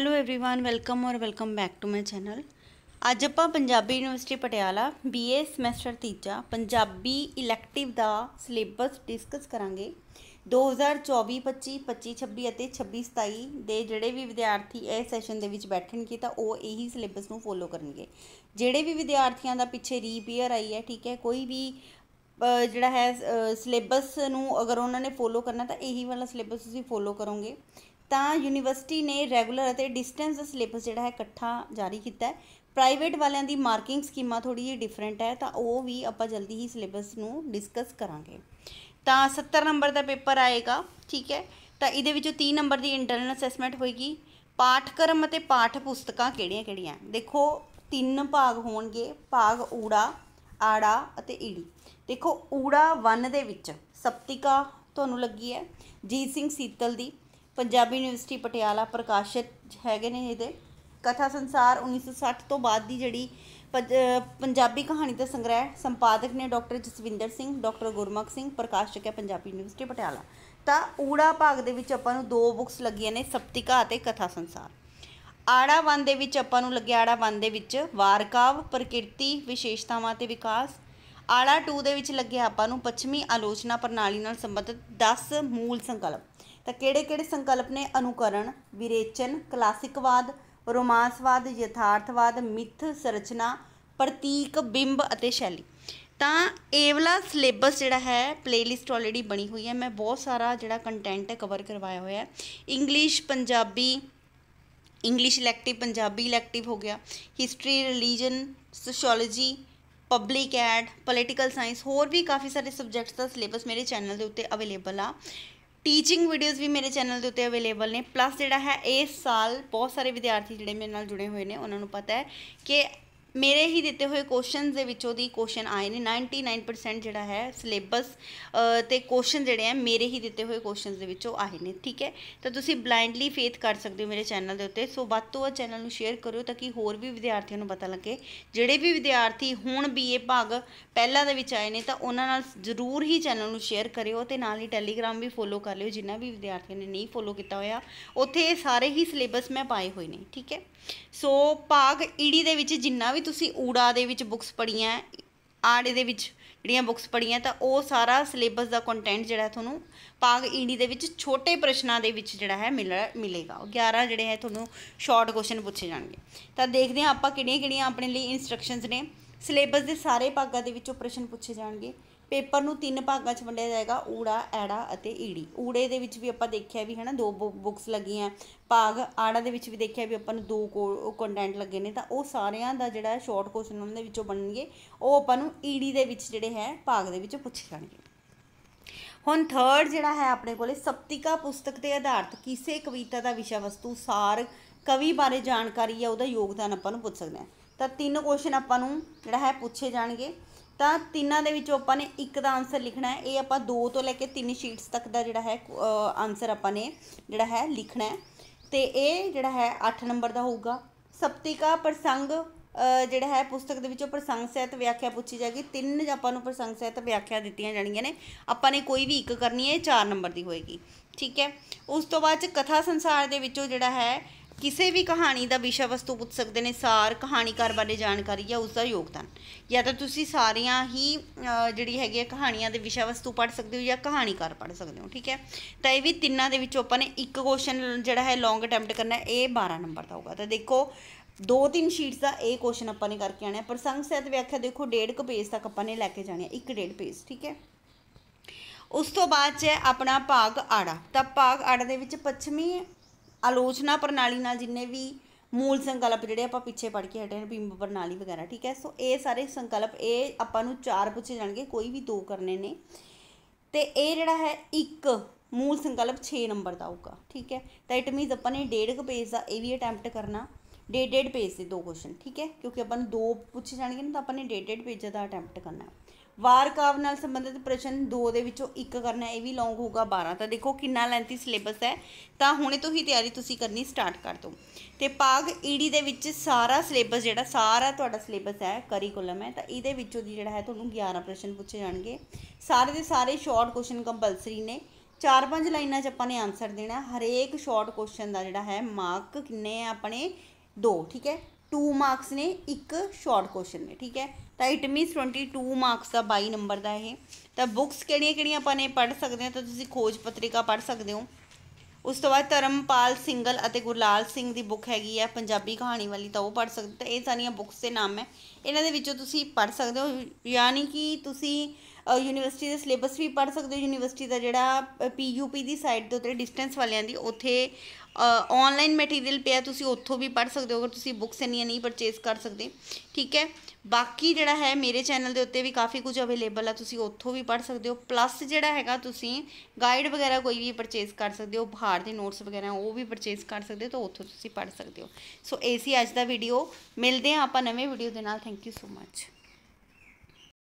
hello everyone welcome ਔਰ welcome back to my channel ਅੱਜ ਆਪਾਂ Punjabi university Patiala BA semester ਤੀਜਾ ਪੰਜਾਬੀ ਇਲੈਕਟਿਵ ਦਾ ਸਿਲੇਬਸ ਡਿਸਕਸ ਕਰਾਂਗੇ 2024 25 25 26 ਅਤੇ 26 27 ਦੇ ਜਿਹੜੇ ਵੀ ਵਿਦਿਆਰਥੀ ਇਹ ਸੈਸ਼ਨ ਦੇ ਵਿੱਚ ਬੈਠਣਗੇ ਤਾਂ ਉਹ ਇਹੀ ਸਿਲੇਬਸ ਨੂੰ ਫੋਲੋ ਕਰਨਗੇ ਜਿਹੜੇ ਵੀ ਵਿਦਿਆਰਥੀਆਂ ਦਾ ਪਿੱਛੇ ਰੀਪੀਅਰ ਆਈ ਹੈ ਠੀਕ ਹੈ ਕੋਈ ਵੀ ਜਿਹੜਾ ਹੈ ਸਿਲੇਬਸ ਨੂੰ ਅਗਰ ਉਹਨਾਂ ਨੇ ਫੋਲੋ ਕਰਨਾ ਤਾਂ ਇਹੀ ਵਾਲਾ ਸਿਲੇਬਸ ਤੁਸੀਂ ਫੋਲੋ ਕਰੋਗੇ ਤਾਂ ਯੂਨੀਵਰਸਿਟੀ ਨੇ ਰੈਗੂਲਰ ਅਤੇ ਡਿਸਟੈਂਸ ਦਾ ਸਿਲੇਬਸ ਜਿਹੜਾ ਹੈ ਇਕੱਠਾ ਜਾਰੀ ਕੀਤਾ ਹੈ ਪ੍ਰਾਈਵੇਟ ਵਾਲਿਆਂ ਦੀ ਮਾਰਕਿੰਗ ਸਕੀਮਾ ਥੋੜੀ ਜਿਹੀ ਡਿਫਰੈਂਟ ਹੈ ਤਾਂ ਉਹ ਵੀ ਆਪਾਂ ਜਲਦੀ ਹੀ ਸਿਲੇਬਸ ਨੂੰ ਡਿਸਕਸ ਕਰਾਂਗੇ ਤਾਂ 70 ਨੰਬਰ ਦਾ ਪੇਪਰ ਆਏਗਾ ਠੀਕ ਹੈ ਤਾਂ ਇਹਦੇ ਵਿੱਚੋਂ 30 ਨੰਬਰ ਦੀ ਇੰਟਰਨਲ ਅਸੈਸਮੈਂਟ ਹੋਏਗੀ ਪਾਠਕ੍ਰਮ ਅਤੇ ਪਾਠ ਪੁਸਤਕਾਂ ਕਿਹੜੀਆਂ-ਕਿਹੜੀਆਂ ਦੇਖੋ ਤਿੰਨ ਭਾਗ ਹੋਣਗੇ ਭਾਗ ਊੜਾ ਆੜਾ ਅਤੇ ਈੜੀ ਦੇਖੋ ਊੜਾ 1 ਦੇ ਵਿੱਚ ਸਪਤਿਕਾ ਤੁਹਾਨੂੰ ਲੱਗੀ ਹੈ ਜੀਤ ਸਿੰਘ ਸੀਤਲ ਦੀ ਪੰਜਾਬੀ ਯੂਨੀਵਰਸਿਟੀ ਪਟਿਆਲਾ ਪ੍ਰਕਾਸ਼ਿਤ ਹੈਗੇ ਨੇ ਇਹਦੇ ਕਥਾ ਸੰਸਾਰ 1960 ਤੋਂ ਬਾਅਦ ਦੀ ਜਿਹੜੀ ਪੰਜਾਬੀ ਕਹਾਣੀ ਦਾ ਸੰਗ੍ਰਹਿ ਸੰਪਾਦਕ ਨੇ ਡਾਕਟਰ ਜਸਵਿੰਦਰ ਸਿੰਘ ਡਾਕਟਰ ਗੁਰਮਖ ਸਿੰਘ ਪ੍ਰਕਾਸ਼ਕ ਹੈ ਪੰਜਾਬੀ ਯੂਨੀਵਰਸਿਟੀ ਪਟਿਆਲਾ ਤਾਂ ਊੜਾ ਭਾਗ ਦੇ ਵਿੱਚ ਆਪਾਂ ਨੂੰ ਦੋ ਬੁੱਕਸ ਲੱਗੀਆਂ ਨੇ ਸਪਤਿਕਾ ਅਤੇ ਕਥਾ ਸੰਸਾਰ ਆੜਾ ਵੰਦ ਦੇ ਵਿੱਚ ਆਪਾਂ ਨੂੰ ਲੱਗਿਆ ਆੜਾ ਵੰਦ ਦੇ ਵਿੱਚ ਵਾਰਕਾਵ ਪ੍ਰਕਿਰਤੀ ਵਿਸ਼ੇਸ਼ਤਾਵਾਂ ਤੇ ਵਿਕਾਸ ਆੜਾ 2 ਦੇ ਵਿੱਚ ਲੱਗਿਆ ਆਪਾਂ ਨੂੰ ਪੱਛਮੀ ਆਲੋਚਨਾ ਪ੍ਰਣਾਲੀ ਨਾਲ ਸੰਬੰਧਿਤ 10 ਮੂਲ ਸੰਕਲਪ ਤਾਂ ਕਿਹੜੇ-ਕਿਹੜੇ ਸੰਕਲਪ ਨੇ ਅਨੁਕਰਣ ਵਿਰੇਚਨ ਕਲਾਸਿਕਵਾਦ ਰੋਮਾਂਸਵਾਦ ਯਥਾਰਥਵਾਦ ਮਿੱਥ ਸਰਚਨਾ ਪ੍ਰਤੀਕ ਬਿੰਬ ਅਤੇ ਸ਼ੈਲੀ ਤਾਂ ਏਵਲਾ ਵਾਲਾ ਸਿਲੇਬਸ ਜਿਹੜਾ ਹੈ ਪਲੇਲਿਸਟ ਆਲਰੇਡੀ ਬਣੀ ਹੋਈ ਹੈ ਮੈਂ ਬਹੁਤ ਸਾਰਾ ਜਿਹੜਾ ਕੰਟੈਂਟ ਹੈ ਕਵਰ ਕਰਵਾਇਆ ਹੋਇਆ ਹੈ English Punjabi English elective Punjabi elective ਹੋ ਗਿਆ history religion sociology public ad political science ਹੋਰ ਵੀ ਕਾਫੀ ਸਾਰੇ ਸਬਜੈਕਟਸ ਦਾ ਸਿਲੇਬਸ ਮੇਰੇ ਚੈਨਲ ਦੇ ਉੱਤੇ ਅਵੇਲੇਬਲ ਆ ਟੀਚਿੰਗ ਵੀਡੀਓਜ਼ ਵੀ ਮੇਰੇ ਚੈਨਲ ਦੇ ਉੱਤੇ ਅਵੇਲੇਬਲ ਨੇ ਪਲੱਸ ਜਿਹੜਾ ਹੈ ਇਸ ਸਾਲ ਬਹੁਤ ਸਾਰੇ ਵਿਦਿਆਰਥੀ ਜਿਹੜੇ ਮੇਰੇ ਨਾਲ ਜੁੜੇ ਹੋਏ ਨੇ ਉਹਨਾਂ ਨੂੰ ਪਤਾ ਹੈ ਕਿ ਮੇਰੇ ਹੀ ਦਿੱਤੇ ਹੋਏ ਕੁਐਸਚਨਸ ਦੇ ਵਿੱਚੋਂ ਦੀ ਕੁਐਸਚਨ ਆਏ ਨੇ 99% ਜਿਹੜਾ ਹੈ ਸਿਲੇਬਸ ਤੇ ਕੁਐਸਚਨ ਜਿਹੜੇ ਆ ਮੇਰੇ ਹੀ ਦਿੱਤੇ ਹੋਏ ਕੁਐਸਚਨਸ ਦੇ ਵਿੱਚੋਂ ਆਏ ਨੇ ਠੀਕ ਹੈ ਤਾਂ ਤੁਸੀਂ ਬਲਾਈਂਡਲੀ ਫੇਥ ਕਰ ਸਕਦੇ ਹੋ ਮੇਰੇ ਚੈਨਲ ਦੇ ਉੱਤੇ ਸੋ ਵੱਧ ਤੋਂ ਵੱਧ ਚੈਨਲ ਨੂੰ ਸ਼ੇਅਰ ਕਰਿਓ ਤਾਂ ਕਿ ਹੋਰ ਵੀ ਵਿਦਿਆਰਥੀਆਂ ਨੂੰ ਪਤਾ ਲੱਗੇ ਜਿਹੜੇ ਵੀ ਵਿਦਿਆਰਥੀ ਹੁਣ ਬੀਏ ਭਾਗ ਪਹਿਲਾਂ ਦੇ ਵਿੱਚ ਆਏ ਨੇ ਤਾਂ ਉਹਨਾਂ ਨਾਲ ਜ਼ਰੂਰ ਹੀ ਚੈਨਲ ਨੂੰ ਸ਼ੇਅਰ ਕਰਿਓ ਤੇ ਨਾਲ ਹੀ ਟੈਲੀਗ੍ਰਾਮ ਵੀ ਫੋਲੋ ਕਰ ਲਿਓ ਜਿਨ੍ਹਾਂ ਵੀ ਵਿਦਿਆਰਥੀਆਂ ਨੇ ਨਹੀਂ ਫੋਲੋ ਕੀਤਾ ਹੋਇਆ ਉੱਥੇ ਸਾਰੇ ਹੀ ਸਿਲੇਬਸ ਮੈਂ ਪਾਏ ਹੋਏ ਨੇ ਠੀਕ ਹੈ ਸੋ ਭਾਗ ਈਡੀ e ਦੇ ਵਿੱਚ ਜਿੰਨਾ ਵੀ ਵੀ ਤੁਸੀਂ ਊੜਾ ਦੇ ਵਿੱਚ ਬੁੱਕਸ ਪੜ੍ਹੀਆਂ ਆੜੇ ਦੇ ਵਿੱਚ ਜਿਹੜੀਆਂ ਬੁੱਕਸ ਪੜ੍ਹੀਆਂ ਤਾਂ ਉਹ ਸਾਰਾ ਸਿਲੇਬਸ ਦਾ ਕੰਟੈਂਟ ਜਿਹੜਾ ਤੁਹਾਨੂੰ ਪਾਗ ਈਡੀ ਦੇ ਵਿੱਚ ਛੋਟੇ ਪ੍ਰਸ਼ਨਾਂ ਦੇ ਵਿੱਚ ਜਿਹੜਾ ਹੈ ਮਿਲੇਗਾ 11 ਜਿਹੜੇ ਹੈ ਤੁਹਾਨੂੰ ਸ਼ਾਰਟ ਕੁਐਸਚਨ ਪੁੱਛੇ ਜਾਣਗੇ ਤਾਂ ਦੇਖਦੇ ਹਾਂ ਆਪਾਂ ਕਿਹੜੀਆਂ ਕਿਹੜੀਆਂ ਆਪਣੇ ਲਈ ਇਨਸਟਰਕਸ਼ਨਸ ਨੇ ਸਿਲੇਬਸ ਦੇ ਸਾਰੇ ਭਾਗਾਂ ਦੇ ਵਿੱਚੋਂ ਪ੍ਰਸ਼ਨ ਪੁੱਛੇ ਜਾਣਗੇ ਪੇਪਰ ਨੂੰ ਤਿੰਨ ਭਾਗਾਂ 'ਚ ਵੰਡਿਆ ਜਾਏਗਾ ਊੜਾ ਐੜਾ ਅਤੇ ਈੜੀ ਊੜੇ ਦੇ ਵਿੱਚ ਵੀ ਆਪਾਂ ਦੇਖਿਆ ਵੀ ਹਨਾ ਦੋ ਬੁੱਕਸ ਲੱਗੀਆਂ ਭਾਗ ਆੜਾ ਦੇ ਵਿੱਚ ਵੀ ਦੇਖਿਆ ਵੀ ਆਪਾਂ ਨੂੰ ਦੋ ਕੰਟੈਂਟ ਲੱਗੇ ਨੇ ਤਾਂ ਉਹ ਸਾਰਿਆਂ ਦਾ ਜਿਹੜਾ ਸ਼ਾਰਟ ਕੁਐਸਚਨ ਉਹਨਾਂ ਦੇ ਵਿੱਚੋਂ ਬਣਨਗੇ ਉਹ ਆਪਾਂ ਨੂੰ ਈੜੀ ਦੇ ਵਿੱਚ ਜਿਹੜੇ ਹੈ ਭਾਗ ਦੇ ਵਿੱਚ ਪੁੱਛੇ ਜਾਣਗੇ ਹੁਣ ਥਰਡ ਜਿਹੜਾ ਹੈ ਆਪਣੇ ਕੋਲੇ ਸਪਤਿਕਾ ਪੁਸਤਕ ਤੇ ਆਧਾਰਿਤ ਕਿਸੇ ਕਵਿਤਾ ਦਾ ਵਿਸ਼ਾ ਵਸਤੂ ਸਾਰ ਕਵੀ ਬਾਰੇ ਜਾਣਕਾਰੀ ਜਾਂ ਉਹਦਾ ਯੋਗਦਾਨ ਆਪਾਂ ਨੂੰ ਪੁੱਛ ਸਕਦੇ ਆ ਤਾਂ ਤਿੰਨ ਕੁਐਸਚਨ ਆਪਾਂ ਨੂੰ ਜਿਹੜਾ ਹੈ ਪੁੱਛੇ ਜਾਣਗੇ ਤਾਂ ਤਿੰਨਾਂ ਦੇ ਵਿੱਚੋਂ ਆਪਾਂ ਨੇ ਇੱਕ ਦਾ ਆਨਸਰ ਲਿਖਣਾ ਹੈ ਇਹ ਆਪਾਂ 2 ਤੋਂ ਲੈ ਕੇ 3 ਸ਼ੀਟਸ ਤੱਕ ਦਾ ਜਿਹੜਾ ਹੈ ਆਨਸਰ ਆਪਾਂ ਨੇ ਜਿਹੜਾ ਹੈ ਲਿਖਣਾ ਹੈ ਤੇ ਇਹ ਜਿਹੜਾ ਹੈ 8 ਨੰਬਰ ਦਾ ਹੋਊਗਾ ਸਪਤਿਕਾ ਪ੍ਰਸੰਗ ਜਿਹੜਾ ਹੈ ਪੁਸਤਕ ਦੇ ਵਿੱਚੋਂ ਪ੍ਰਸੰਗ ਸਹਿਤ ਵਿਆਖਿਆ ਪੁੱਛੀ ਜਾਏਗੀ ਤਿੰਨ ਆਪਾਂ ਨੂੰ ਪ੍ਰਸੰਗ ਸਹਿਤ ਵਿਆਖਿਆ ਦਿੱਤੀਆਂ ਜਾਣੀਆਂ ਨੇ ਆਪਾਂ ਨੇ ਕੋਈ ਵੀ ਇੱਕ ਕਰਨੀ ਹੈ ਇਹ 4 ਨੰਬਰ ਦੀ ਹੋਏਗੀ ਠੀਕ ਹੈ ਉਸ ਤੋਂ ਬਾਅਦ ਚ ਕਥਾ ਸੰਸਾਰ ਦੇ ਵਿੱਚੋਂ ਜਿਹੜਾ ਹੈ ਕਿਸੇ ਵੀ ਕਹਾਣੀ ਦਾ ਵਿਸ਼ਾ ਵਸਤੂ ਪੁੱਛ ਸਕਦੇ ਨੇ ਸਾਰ ਕਹਾਣੀਕਾਰ ਬਾਰੇ ਜਾਣਕਾਰੀ ਜਾਂ ਉਸ ਦਾ ਯੋਗਦਾਨ ਜਾਂ ਤਾਂ ਤੁਸੀਂ ਸਾਰੀਆਂ ਹੀ ਜਿਹੜੀ ਹੈਗੀ ਕਹਾਣੀਆਂ ਦੇ ਵਿਸ਼ਾ ਵਸਤੂ ਪੜ੍ਹ ਸਕਦੇ ਹੋ ਜਾਂ ਕਹਾਣੀਕਾਰ ਪੜ੍ਹ ਸਕਦੇ ਹੋ ਠੀਕ ਹੈ ਤਾਂ ਇਹ ਵੀ ਤਿੰਨਾਂ ਦੇ ਵਿੱਚੋਂ ਆਪਾਂ ਨੇ ਇੱਕ ਕੁਐਸਚਨ ਜਿਹੜਾ ਹੈ ਲੌਂਗ ਅਟੈਂਪਟ ਕਰਨਾ ਇਹ 12 ਨੰਬਰ ਦਾ ਹੋਊਗਾ ਤਾਂ ਦੇਖੋ ਦੋ ਤਿੰਨ ਸ਼ੀਟਸ ਦਾ ਇਹ ਕੁਐਸਚਨ ਆਪਾਂ ਨੇ ਕਰਕੇ ਆਣਾ ਪ੍ਰਸੰਗ ਸਹਿਤ ਵਿਆਖਿਆ ਦੇਖੋ ਡੇਢ ਕੁ ਪੇਜ ਤੱਕ ਆਪਾਂ ਨੇ ਲੈ ਕੇ ਜਾਣੀ ਹੈ ਇੱਕ ਡੇਢ ਪੇਜ ਠੀਕ ਹੈ ਉਸ ਤੋਂ ਬਾਅਦ ਚ ਆਪਣਾ ਭਾਗ ਆੜਾ ਤਾਂ ਭਾਗ ਆੜਾ ਦੇ ਵਿੱਚ ਪੱਛਮੀ ਆਲੋਚਨਾ ਪ੍ਰਣਾਲੀ ਨਾਲ ਜਿੰਨੇ ਵੀ ਮੂਲ ਸੰਕਲਪ ਜਿਹੜੇ ਆਪਾਂ ਪਿੱਛੇ ਪੜ ਕੇ ਹਟੇ ਨੇ ਬਿੰਬ ਪ੍ਰਣਾਲੀ ਵਗੈਰਾ ਠੀਕ ਹੈ ਸੋ ਇਹ ਸਾਰੇ ਸੰਕਲਪ ਇਹ ਆਪਾਂ ਨੂੰ ਚਾਰ ਪੁੱਛੇ ਜਾਣਗੇ ਕੋਈ ਵੀ ਦੋ ਕਰਨੇ ਨੇ ਤੇ ਇਹ ਜਿਹੜਾ ਹੈ ਇੱਕ ਮੂਲ ਸੰਕਲਪ 6 ਨੰਬਰ ਦਾ ਆਊਗਾ ਠੀਕ ਹੈ ਤਾਂ ਇਟ ਮੀਨਸ ਆਪਾਂ ਨੇ ਡੇਢ ਕੁ ਪੇਜ ਦਾ ਇਹ ਵੀ ਅਟੈਂਪਟ ਕਰਨਾ ਡੇਢ ਡੇਢ ਪੇਜ ਦੇ ਦੋ ਕੁਐਸਚਨ ਠੀਕ ਹੈ ਕਿਉਂਕਿ ਆਪਾਂ ਨੂੰ ਦੋ ਪੁੱਛੇ ਜਾਣਗੇ ਨਾ ਤਾਂ ਆਪਾਂ ਨੇ ਡੇਢ ਡੇਢ ਪੇਜ ਦਾ ਅਟੈਂਪਟ ਕਰਨਾ ਵਾਰ ਕਾਵ ਨਾਲ ਸੰਬੰਧਿਤ ਪ੍ਰਸ਼ਨ 2 ਦੇ ਵਿੱਚੋਂ ਇੱਕ ਕਰਨਾ ਇਹ ਵੀ ਲੌਂਗ ਹੋਊਗਾ 12 ਤਾਂ ਦੇਖੋ ਕਿੰਨਾ ਲੈਂਥੀ ਸਿਲੇਬਸ ਹੈ ਤਾਂ ਹੁਣੇ ਤੋਂ ਹੀ ਤਿਆਰੀ ਤੁਸੀਂ ਕਰਨੀ ਸਟਾਰਟ ਕਰ ਦਿਓ ਤੇ ਪਾਗ ਈਡੀ ਦੇ ਵਿੱਚ ਸਾਰਾ ਸਿਲੇਬਸ ਜਿਹੜਾ ਸਾਰਾ ਤੁਹਾਡਾ ਸਿਲੇਬਸ ਹੈ ਕਰਿਕੂਲਮ ਹੈ ਤਾਂ ਇਹਦੇ ਵਿੱਚੋਂ ਦੀ ਜਿਹੜਾ ਹੈ ਤੁਹਾਨੂੰ 11 ਪ੍ਰਸ਼ਨ ਪੁੱਛੇ ਜਾਣਗੇ ਸਾਰੇ ਦੇ ਸਾਰੇ ਸ਼ਾਰਟ ਕੁਐਸਚਨ ਕੰਪਲਸਰੀ ਨੇ ਚਾਰ ਪੰਜ ਲਾਈਨਾਂ 'ਚ ਆਪਾਂ ਨੇ ਆਨਸਰ ਦੇਣਾ ਹਰੇਕ ਸ਼ਾਰਟ ਕੁਐਸਚਨ ਦਾ ਜਿਹੜਾ ਹੈ ਮਾਰਕ ਕਿੰਨੇ ਆ ਆਪਣੇ 2 ਠੀਕ ਹੈ 2 ਮਾਰਕਸ ਨੇ ਇੱਕ ਸ਼ਾਰਟ ਕੁਐਸਚਨ ਨੇ ਠੀਕ ਹੈ ਤਾਂ ਇਟ ਮੀਨਸ 22 ਮਾਰਕਸ ਦਾ 22 ਨੰਬਰ ਦਾ ਇਹ ਤਾਂ ਬੁੱਕਸ ਕਿਹੜੀਆਂ-ਕਿਹੜੀਆਂ ਆਪਾਂ ਨੇ ਪੜ੍ਹ ਸਕਦੇ ਹਾਂ ਤਾਂ ਤੁਸੀਂ ਖੋਜ ਪੱਤਰਿਕਾ ਪੜ੍ਹ ਸਕਦੇ ਹੋ ਉਸ ਤੋਂ ਬਾਅਦ ਧਰਮਪਾਲ ਸਿੰਘਲ ਅਤੇ ਗੁਰਲਾਲ ਸਿੰਘ ਦੀ ਬੁੱਕ ਹੈਗੀ ਹੈ ਪੰਜਾਬੀ ਕਹਾਣੀ ਵਾਲੀ ਤਾਂ ਉਹ ਪੜ੍ਹ ਸਕਦੇ ਤਾਂ ਇਹ ਸਾਰੀਆਂ ਬੁੱਕਸ ਦੇ ਨਾਮ ਹੈ ਇਹਨਾਂ ਦੇ ਵਿੱਚੋਂ ਤੁਸੀਂ ਪੜ੍ਹ ਸਕਦੇ ਹੋ ਯਾਨੀ ਕਿ ਤੁਸੀਂ ਯੂਨੀਵਰਸਿਟੀ ਦੇ ਸਿਲੇਬਸ ਵੀ ਪੜ੍ਹ ਸਕਦੇ ਹੋ ਯੂਨੀਵਰਸਿਟੀ ਦਾ ਜਿਹੜਾ ਪੀਯੂਪੀ ਦੀ ਸਾਈਟ ਦੇ ਉੱਤੇ ਡਿਸਟੈਂਸ ਵਾਲਿਆਂ ਦੀ ਉੱਥੇ ਆਨਲਾਈਨ ਮਟੀਰੀਅਲ ਪਿਆ ਤੁਸੀਂ ਉੱਥੋਂ ਵੀ ਪੜ੍ਹ ਸਕਦੇ ਹੋ ਅਗਰ ਤੁਸੀਂ ਬੁੱਕਸ ਨਹੀਂ ਨਹੀਂ ਪਰਚੇਸ ਕਰ ਸਕਦੇ ਠੀਕ ਹੈ ਬਾਕੀ ਜਿਹੜਾ ਹੈ ਮੇਰੇ ਚੈਨਲ ਦੇ ਉੱਤੇ ਵੀ ਕਾਫੀ ਕੁਝ ਅਵੇਲੇਬਲ ਆ ਤੁਸੀਂ ਉੱਥੋਂ ਵੀ ਪੜ੍ਹ ਸਕਦੇ ਹੋ ਪਲੱਸ ਜਿਹੜਾ ਹੈਗਾ ਤੁਸੀਂ ਗਾਈਡ ਵਗੈਰਾ ਕੋਈ ਵੀ ਪਰਚੇਸ ਕਰ ਸਕਦੇ ਹੋ ਬਾਹਰ ਦੇ ਨੋਟਸ ਵਗੈਰਾ ਉਹ ਵੀ ਪਰਚੇਸ ਕਰ ਸਕਦੇ ਹੋ ਤਾਂ ਉੱਥੋਂ ਤੁਸੀਂ ਪੜ੍ਹ ਸਕਦੇ ਹੋ ਸੋ ਏਸੀ ਅੱਜ ਦਾ ਵੀਡੀਓ ਮਿਲਦੇ ਆ ਆਪਾਂ ਨਵੇਂ ਵੀਡੀਓ ਦੇ ਨਾਲ ਥੈਂਕ ਯੂ ਸੋ ਮੱਚ